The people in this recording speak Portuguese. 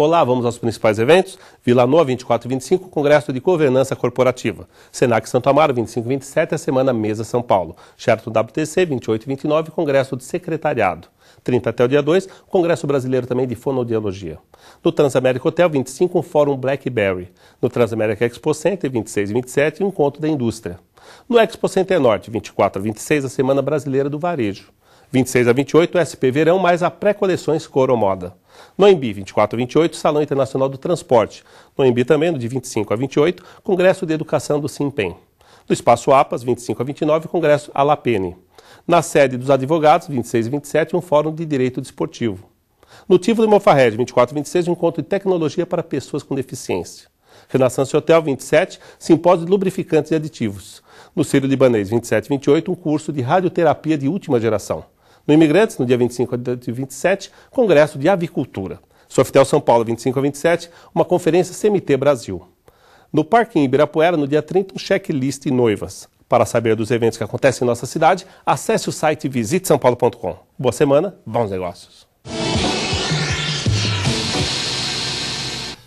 Olá, vamos aos principais eventos. Vila Nova, 24 e 25, Congresso de Governança Corporativa. Senac Santo Amaro, 25 e 27, a Semana Mesa São Paulo. Sheraton WTC, 28 e 29, Congresso de Secretariado. 30 até o dia 2, Congresso Brasileiro também de Fonoaudiologia. No Transamérica Hotel, 25, um Fórum Blackberry. No Transamérica Expo Center, 26 e 27, Encontro da Indústria. No Expo Center Norte, 24 a 26, a Semana Brasileira do Varejo. 26 a 28, SP Verão, mais a pré-coleções Coro Moda. Noembi, 24 a 28, Salão Internacional do Transporte. Noembi também, de 25 a 28, Congresso de Educação do Simpem. No Espaço APAS, 25 a 29, Congresso Alapene. Na sede dos advogados, 26 e 27, um fórum de direito desportivo. No Tivo de Mofarred, 24 e 26, um encontro de tecnologia para pessoas com deficiência. Renaissance Hotel, 27, simpósio de lubrificantes e aditivos. No Ciro Libanês, 27 e 28, um curso de radioterapia de última geração. No Imigrantes, no dia 25 a 27, Congresso de Avicultura. Softel São Paulo, 25 a 27, uma conferência CMT Brasil. No Parque em Ibirapuera, no dia 30, um checklist e noivas. Para saber dos eventos que acontecem em nossa cidade, acesse o site visitesampaulo.com. Boa semana, bons negócios!